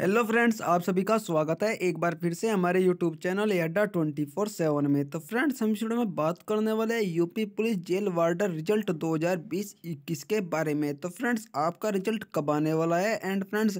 hello friends आप सभी का स्वागत है एक बार फिर से हमारे YouTube channel Adda twenty four seven में तो फ्रेंड्स हम शुरू में बात करने वाले हैं UP police jail warder result 2020-21 के बारे में तो फ्रेंड्स आपका रिजल्ट कब आने वाला है एंड फ्रेंड्स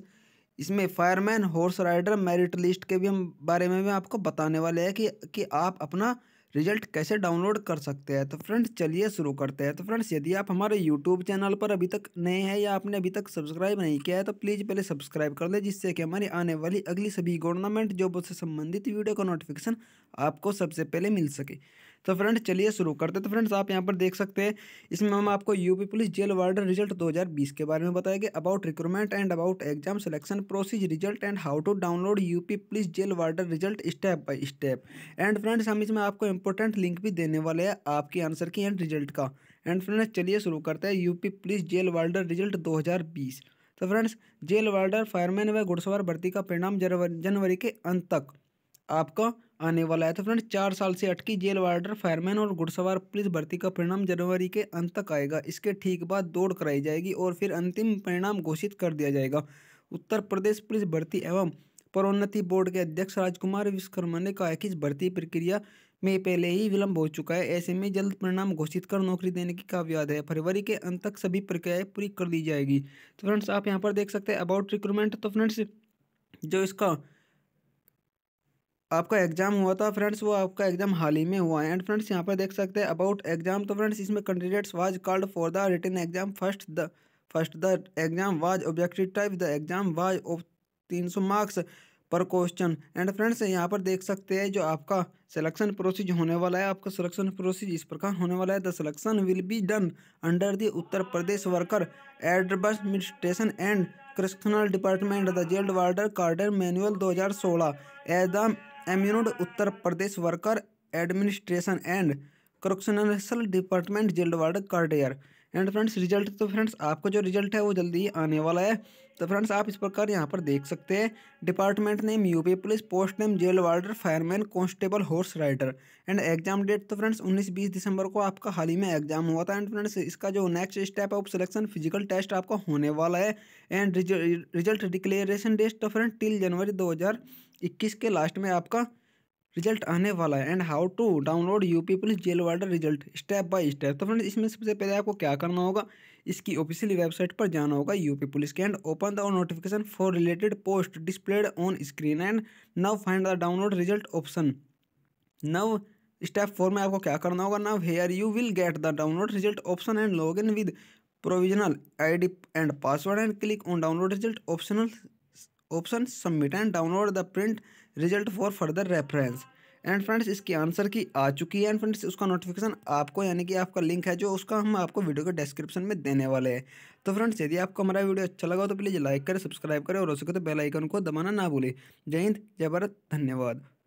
इसमें fireman horse rider merit list के भी हम बारे में भी आपको बताने वाले हैं कि, कि आप अपना रिजल्ट कैसे डाउनलोड कर सकते हैं तो फ्रेंड्स चलिए शुरू करते हैं तो फ्रेंड्स यदि आप हमारे यूट्यूब चैनल पर अभी तक नए हैं या आपने अभी तक सब्सक्राइब नहीं किया है तो प्लीज़ पहले सब्सक्राइब कर लें जिससे कि हमारी आने वाली अगली सभी गवर्नमेंट जॉब से संबंधित वीडियो का नोटिफिकेशन आपको सबसे पहले मिल सके तो फ्रेंड्स चलिए शुरू करते हैं तो फ्रेंड्स आप यहाँ पर देख सकते हैं इसमें हम आपको UP police jail warden result 2020 के बारे में बताएंगे about recruitment and about exam selection procedure result and how to download UP police jail warden result step by step and friends हम इसमें आपको इंपॉर्टेंट लिंक भी देने वाले हैं आपके आंसर की एंड रिजल्ट का एंड फ्रेंड्स चलिए शुरू करते हैं UP police jail warden result दो तो फ्रेंड्स जेल वार्डर फायरमैन व घुड़सवार भर्ती का परिणाम जनवरी के अंत तक आपका आने वाला है तो फ्रेंड चार साल से अटकी जेल वार्डर फायरमैन और घुड़सवार पुलिस भर्ती का परिणाम जनवरी के अंत तक आएगा इसके ठीक बाद दौड़ कराई जाएगी और फिर अंतिम परिणाम घोषित कर दिया जाएगा उत्तर प्रदेश पुलिस भर्ती एवं परोन्नति बोर्ड के अध्यक्ष राजकुमार विश्वकर्मा ने कहा कि इस भर्ती प्रक्रिया में पहले ही विलंब हो चुका है ऐसे में जल्द परिणाम घोषित कर नौकरी देने की काव्याद है फरवरी के अंत तक सभी प्रक्रियाएं पूरी कर दी जाएगी तो फ्रेंड्स आप यहाँ पर देख सकते हैं अबाउट रिक्रूटमेंट तो फ्रेंड्स जो इसका आपका एग्जाम हुआ था फ्रेंड्स वो आपका एग्जाम हाल ही में हुआ है एंड फ्रेंड्स यहाँ पर देख सकते हैं अबाउट एग्जाम तो फ्रेंड्स इसमें candidates was called for the written exam first the first the exam was objective type the exam was of तीन सौ मार्क्स पर क्वेश्चन एंड फ्रेंड्स यहाँ पर देख सकते हैं जो आपका सिलेक्शन प्रोसीज होने वाला है आपका सिलेक्शन प्रोसीज इस प्रकार होने वाला है the selection will be done under the Uttar Pradesh worker administration and correctional department the jail warder cadre manual 2016 as the amended Uttar Pradesh worker administration and correctional department jail warder cadre and friends result तो friends आपका जो result है वो जल्दी ही आने वाला है तो फ्रेंड्स आप इस प्रकार यहाँ पर देख सकते हैं department name UP police post name jail warder fireman constable horse rider and exam date तो फ्रेंड्स 19-20 दिसंबर को आपका हाल ही में एग्जाम हुआ था एंड फ्रेंड्स इसका जो नेक्स्ट स्टेप है सिलेक्शन फिजिकल टेस्ट आपका होने वाला है एंड रिजल्ट डिक्लेरेशन डेट तो फ्रेंड टिल जनवरी दो इक्कीस के लास्ट में आपका रिजल्ट आने वाला है and how to download UP police jail warder result step by step तो फ्रेंड्स इसमें सबसे पहले आपको क्या करना होगा इसकी ऑफिशियल वेबसाइट पर जाना होगा यूपी पुलिस के and open the notification for related post displayed on screen and now find the download result option now step four में आपको क्या करना होगा now here you will get the download result option and log in with provisional ID and password and click on download result optional option submit and download the print result for further reference and friends इसकी answer की आ चुकी है and friends उसका notification आपको यानी कि आपका link है जो उसका हम आपको वीडियो के डिस्क्रिप्शन में देने वाले हैं तो फ्रेंड्स यदि आपको हमारा वीडियो अच्छा लगा तो प्लीज़ लाइक करें सब्सक्राइब करें और हो सके तो बेल आइकन को दबाना ना भूलें जय हिंद जय भारत धन्यवाद